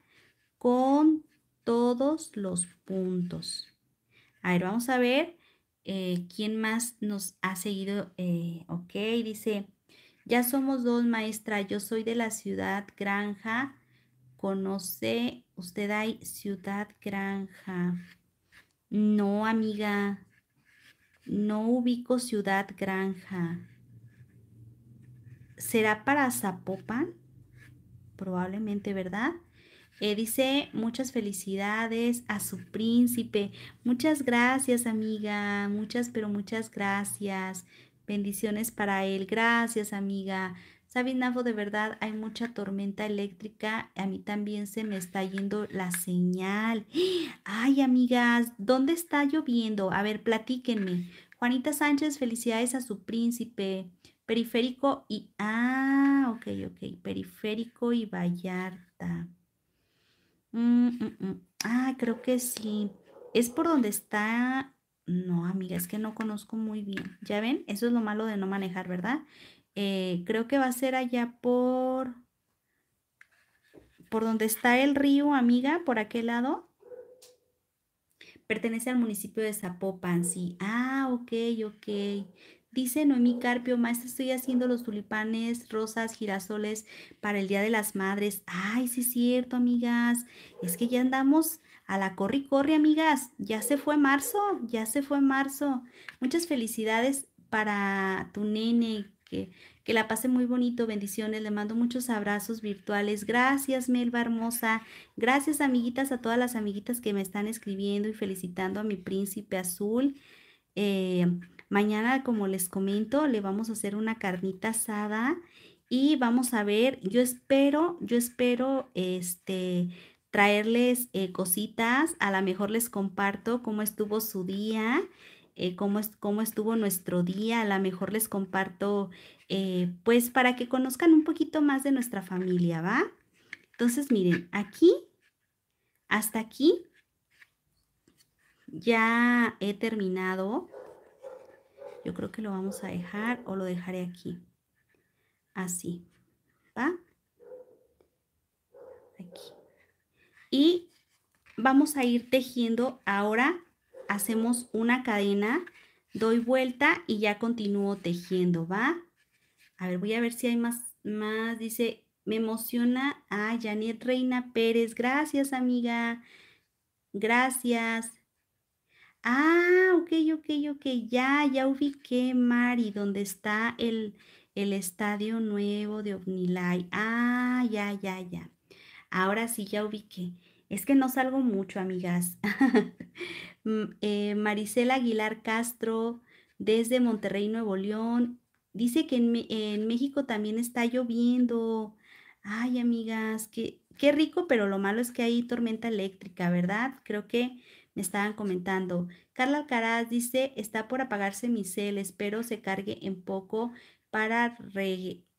con todos los puntos. A ver, vamos a ver eh, quién más nos ha seguido. Eh, ok, dice, ya somos dos, maestra. Yo soy de la ciudad Granja. ¿Conoce usted ahí ciudad Granja? No, amiga. No ubico ciudad Granja. ¿Será para Zapopan? Probablemente, ¿verdad? Eh, dice muchas felicidades a su príncipe. Muchas gracias, amiga. Muchas, pero muchas gracias. Bendiciones para él. Gracias, amiga. Sabinafo, de verdad hay mucha tormenta eléctrica. A mí también se me está yendo la señal. Ay, amigas, ¿dónde está lloviendo? A ver, platíquenme. Juanita Sánchez, felicidades a su príncipe. Periférico y... Ah, ok, ok. Periférico y Vallarta. Mm, mm, mm. Ah, creo que sí. Es por donde está. No, amiga, es que no conozco muy bien. Ya ven, eso es lo malo de no manejar, ¿verdad? Eh, creo que va a ser allá por. Por donde está el río, amiga, por aquel lado. Pertenece al municipio de Zapopan, sí. Ah, ok, ok. Dice Noemí Carpio, maestra, estoy haciendo los tulipanes, rosas, girasoles para el Día de las Madres. Ay, sí es cierto, amigas. Es que ya andamos a la corri y corre, amigas. Ya se fue marzo, ya se fue marzo. Muchas felicidades para tu nene, que, que la pase muy bonito. Bendiciones, le mando muchos abrazos virtuales. Gracias, Melba hermosa. Gracias, amiguitas, a todas las amiguitas que me están escribiendo y felicitando a mi príncipe azul. Eh, Mañana, como les comento, le vamos a hacer una carnita asada y vamos a ver, yo espero, yo espero, este, traerles eh, cositas, a lo mejor les comparto cómo estuvo su día, eh, cómo, cómo, estuvo nuestro día, a lo mejor les comparto, eh, pues para que conozcan un poquito más de nuestra familia, ¿va? Entonces, miren, aquí, hasta aquí, ya he terminado yo creo que lo vamos a dejar o lo dejaré aquí. Así. ¿Va? Aquí. Y vamos a ir tejiendo ahora. Hacemos una cadena, doy vuelta y ya continúo tejiendo, ¿va? A ver, voy a ver si hay más, más. Dice, me emociona a ah, Janet Reina Pérez. Gracias, amiga. Gracias. Ah, ok, ok, ok, ya, ya ubiqué, Mari, donde está el, el estadio nuevo de Ovnilay. Ah, ya, ya, ya. Ahora sí, ya ubiqué. Es que no salgo mucho, amigas. Mm, eh, Marisela Aguilar Castro, desde Monterrey, Nuevo León. Dice que en, México también está lloviendo. Ay, amigas, qué, qué rico, pero lo malo es que hay tormenta eléctrica, ¿verdad? Creo que me estaban comentando. Carla Alcaraz dice, está por apagarse mi cel, espero se cargue en poco para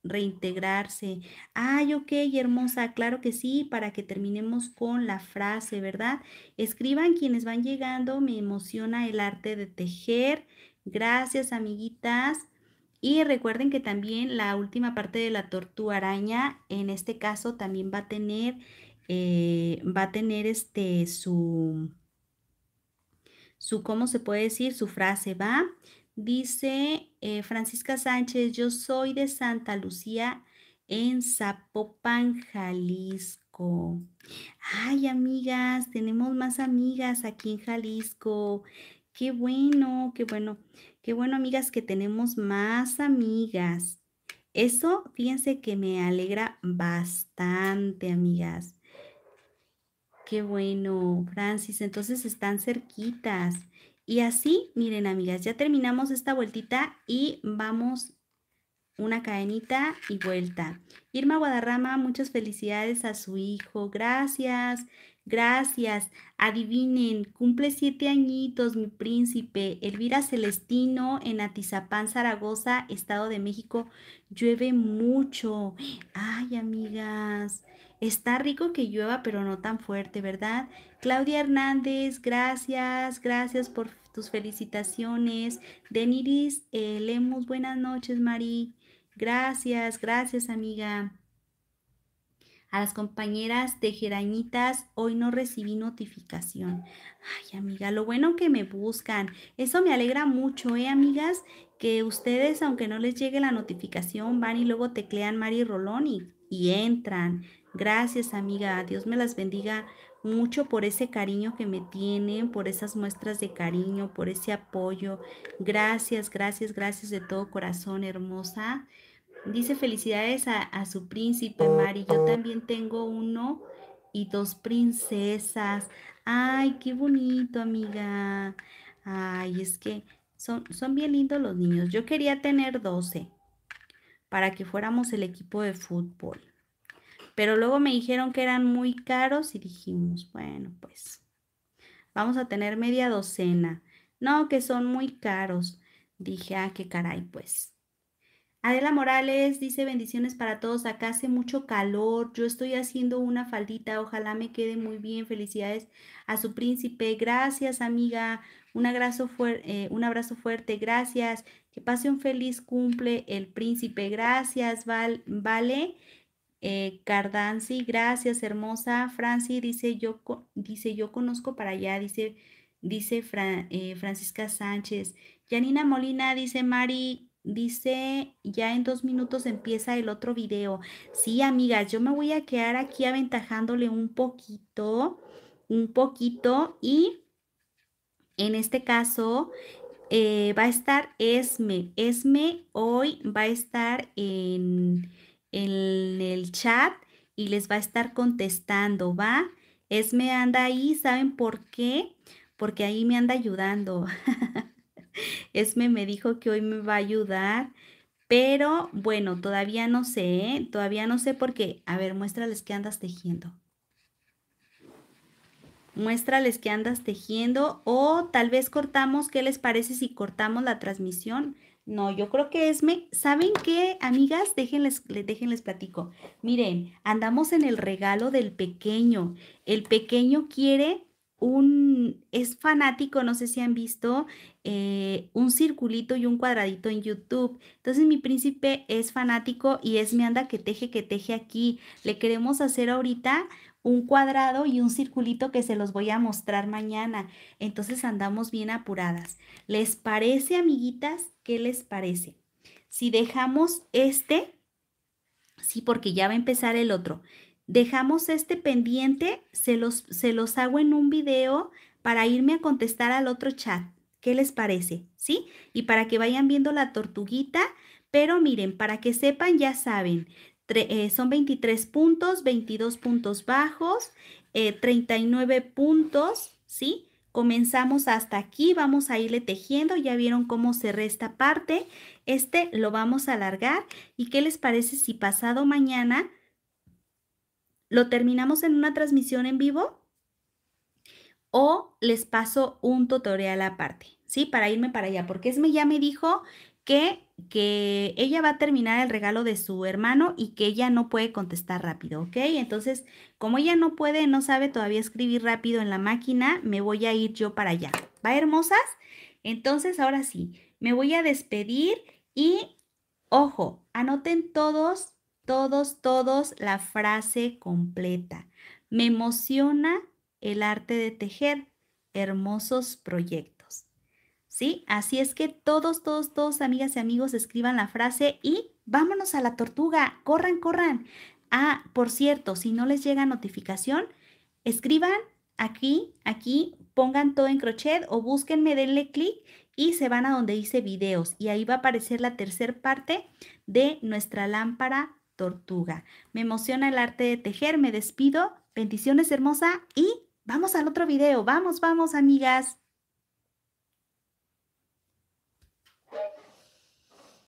reintegrarse. Ay, ok, hermosa, claro que sí, para que terminemos con la frase, ¿verdad? Escriban quienes van llegando, me emociona el arte de tejer. Gracias, amiguitas. Y recuerden que también la última parte de la tortuga araña, en este caso también va a tener, eh, va a tener este su su, ¿cómo se puede decir? Su frase va. Dice eh, Francisca Sánchez, yo soy de Santa Lucía en Zapopan, Jalisco. Ay, amigas, tenemos más amigas aquí en Jalisco. Qué bueno, qué bueno, qué bueno, amigas, que tenemos más amigas. Eso, fíjense que me alegra bastante, amigas. Qué bueno, Francis, entonces están cerquitas. Y así, miren amigas, ya terminamos esta vueltita y vamos una cadenita y vuelta. Irma Guadarrama, muchas felicidades a su hijo. Gracias, gracias. Adivinen, cumple siete añitos mi príncipe. Elvira Celestino en Atizapán, Zaragoza, Estado de México. Llueve mucho. Ay, amigas. Está rico que llueva, pero no tan fuerte, ¿verdad? Claudia Hernández, gracias, gracias por tus felicitaciones. Deniris eh, Lemus, buenas noches, Mari. Gracias, gracias, amiga. A las compañeras de Gerañitas, hoy no recibí notificación. Ay, amiga, lo bueno que me buscan. Eso me alegra mucho, ¿eh, amigas? Que ustedes, aunque no les llegue la notificación, van y luego teclean Mari Rolón y entran. Gracias, amiga. Dios me las bendiga mucho por ese cariño que me tienen, por esas muestras de cariño, por ese apoyo. Gracias, gracias, gracias de todo corazón, hermosa. Dice felicidades a, su príncipe, Mari. Yo también tengo uno y dos princesas. Ay, qué bonito, amiga. Ay, es que son, son bien lindos los niños. Yo quería tener 12 para que fuéramos el equipo de fútbol pero luego me dijeron que eran muy caros y dijimos, bueno, pues vamos a tener media docena. No, que son muy caros. Dije, ah, qué caray, pues. Adela Morales dice bendiciones para todos. Acá hace mucho calor. Yo estoy haciendo una faldita. Ojalá me quede muy bien. Felicidades a su príncipe. Gracias, amiga. Un abrazo, eh, un abrazo fuerte. Gracias. Que pase un feliz cumple el príncipe. Gracias, vale. Eh, Cardanzi, gracias, hermosa. Franci dice yo, dice, yo conozco para allá, dice, dice eh, Francisca Sánchez. Janina Molina dice, Mari, dice, ya en dos minutos empieza el otro video. Sí, amigas, yo me voy a quedar aquí aventajándole un poquito, un poquito y en este caso... Eh, va a estar Esme. Esme hoy va a estar en, en el chat y les va a estar contestando, ¿va? Esme anda ahí, ¿saben por qué? Porque ahí me anda ayudando. Esme me dijo que hoy me va a ayudar, pero bueno, todavía no sé, ¿eh? todavía no sé por qué. A ver, muéstrales qué andas tejiendo. Muéstrales que andas tejiendo o tal vez cortamos, ¿qué les parece si cortamos la transmisión? No, yo creo que es me. ¿Saben qué, amigas? Déjenles, déjenles platico. Miren, andamos en el regalo del pequeño. El pequeño quiere un. Es fanático, no sé si han visto, eh, un circulito y un cuadradito en YouTube. Entonces, mi príncipe es fanático y es me anda que teje, que teje aquí. Le queremos hacer ahorita un cuadrado y un circulito que se los voy a mostrar mañana. Entonces andamos bien apuradas. ¿Les parece, amiguitas? ¿Qué les parece? Si dejamos este, sí, porque ya va a empezar el otro. Dejamos este pendiente, se los, se los hago en un video para irme a contestar al otro chat. ¿Qué les parece? ¿Sí? Y para que vayan viendo la tortuguita, pero miren, para que sepan, ya saben, eh, son 23 puntos, 22 puntos bajos, 39 eh, puntos, ¿sí? Comenzamos hasta aquí, vamos a irle tejiendo, ya vieron cómo cerré esta parte, este lo vamos a alargar y qué les parece si pasado mañana lo terminamos en una transmisión en vivo o les paso un tutorial aparte, ¿sí? Para irme para allá, porque ya me dijo que, ella va a terminar el regalo de su hermano y que ella no puede contestar rápido, ¿ok? Entonces, como ella no puede, no sabe todavía escribir rápido en la máquina, me voy a ir yo para allá. ¿Va, hermosas? Entonces, ahora sí, me voy a despedir y, ojo, anoten todos, todos, todos la frase completa. Me emociona el arte de tejer. Hermosos proyectos. ¿sí? Así es que todos, todos, todos, amigas y amigos, escriban la frase y vámonos a la tortuga, corran, corran. Ah, por cierto, si no les llega notificación, escriban aquí, aquí, pongan todo en crochet o búsquenme, denle clic y se van a donde dice videos y ahí va a aparecer la tercera parte de nuestra lámpara tortuga. Me emociona el arte de tejer, me despido, bendiciones hermosa y vamos al otro video, vamos, vamos amigas.